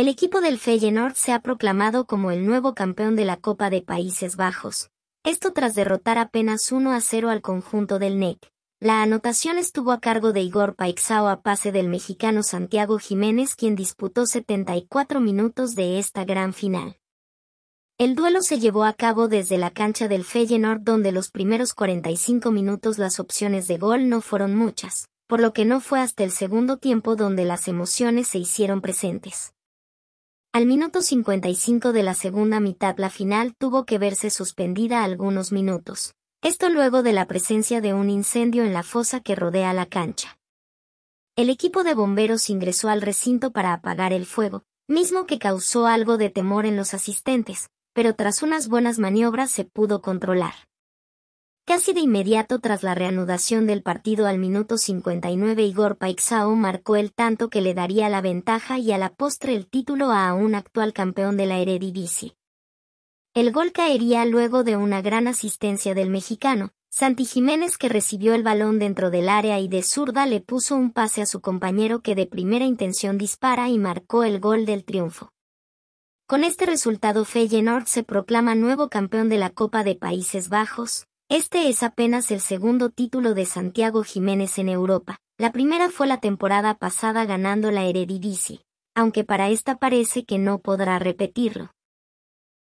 El equipo del Feyenoord se ha proclamado como el nuevo campeón de la Copa de Países Bajos. Esto tras derrotar apenas 1 a 0 al conjunto del NEC. La anotación estuvo a cargo de Igor Paixao a pase del mexicano Santiago Jiménez quien disputó 74 minutos de esta gran final. El duelo se llevó a cabo desde la cancha del Feyenoord donde los primeros 45 minutos las opciones de gol no fueron muchas, por lo que no fue hasta el segundo tiempo donde las emociones se hicieron presentes. Al minuto 55 de la segunda mitad la final tuvo que verse suspendida algunos minutos. Esto luego de la presencia de un incendio en la fosa que rodea la cancha. El equipo de bomberos ingresó al recinto para apagar el fuego, mismo que causó algo de temor en los asistentes, pero tras unas buenas maniobras se pudo controlar. Casi de inmediato tras la reanudación del partido al minuto 59 Igor Paixao marcó el tanto que le daría la ventaja y a la postre el título a un actual campeón de la Eredivisie. El gol caería luego de una gran asistencia del mexicano, Santi Jiménez que recibió el balón dentro del área y de zurda le puso un pase a su compañero que de primera intención dispara y marcó el gol del triunfo. Con este resultado Feyenoord se proclama nuevo campeón de la Copa de Países Bajos, este es apenas el segundo título de Santiago Jiménez en Europa. La primera fue la temporada pasada ganando la Eredivisie, aunque para esta parece que no podrá repetirlo.